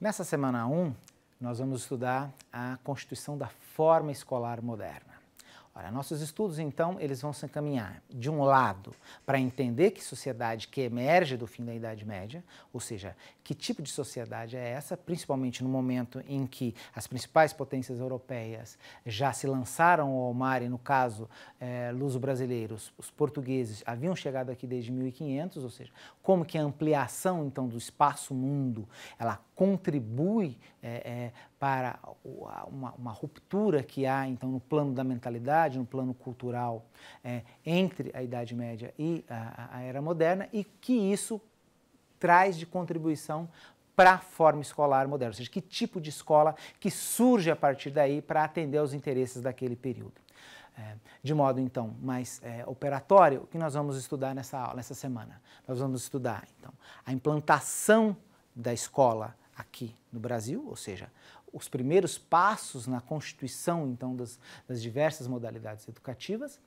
Nessa semana 1, nós vamos estudar a constituição da forma escolar moderna. Olha, nossos estudos, então, eles vão se encaminhar, de um lado, para entender que sociedade que emerge do fim da Idade Média, ou seja, que tipo de sociedade é essa, principalmente no momento em que as principais potências europeias já se lançaram ao mar, e no caso, é, luso-brasileiros, os portugueses haviam chegado aqui desde 1500, ou seja, como que a ampliação, então, do espaço-mundo, ela contribui é, é, para uma, uma ruptura que há, então, no plano da mentalidade, no plano cultural, é, entre a Idade Média e a, a Era Moderna, e que isso traz de contribuição para a forma escolar moderna, ou seja, que tipo de escola que surge a partir daí para atender aos interesses daquele período. É, de modo, então, mais é, operatório, o que nós vamos estudar nessa aula, nessa semana? Nós vamos estudar, então, a implantação da escola aqui no Brasil, ou seja, os primeiros passos na constituição, então, das, das diversas modalidades educativas.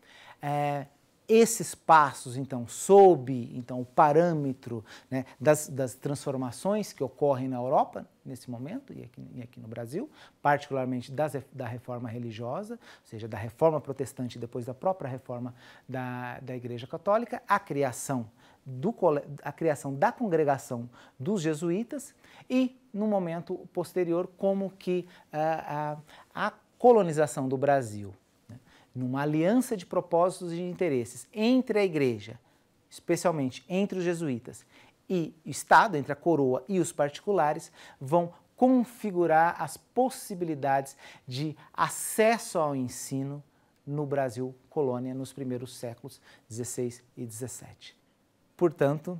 É, esses passos, então, sob então, o parâmetro né, das, das, transformações que ocorrem na Europa nesse momento e aqui, e aqui no Brasil, particularmente das, da reforma religiosa, ou seja, da reforma protestante depois da própria reforma da, da Igreja Católica, a criação, do, a criação da congregação dos jesuítas e, no momento posterior, como que a, ah, a, ah, a colonização do Brasil numa aliança de propósitos e de interesses entre a igreja, especialmente entre os jesuítas, e o Estado, entre a coroa e os particulares, vão configurar as possibilidades de acesso ao ensino no Brasil colônia nos primeiros séculos 16 e 17. Portanto,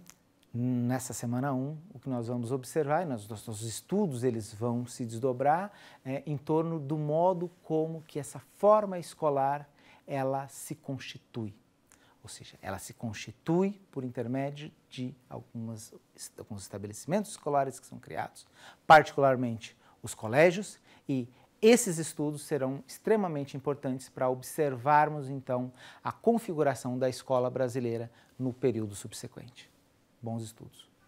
nessa semana 1, um, o que nós vamos observar, e nos nossos estudos eles vão se desdobrar é, em torno do modo como que essa forma escolar ela se constitui. Ou seja, ela se constitui por intermédio de algumas, alguns estabelecimentos escolares que são criados, particularmente os colégios, e esses estudos serão extremamente importantes para observarmos então a configuração da escola brasileira no período subsequente. Bons estudos.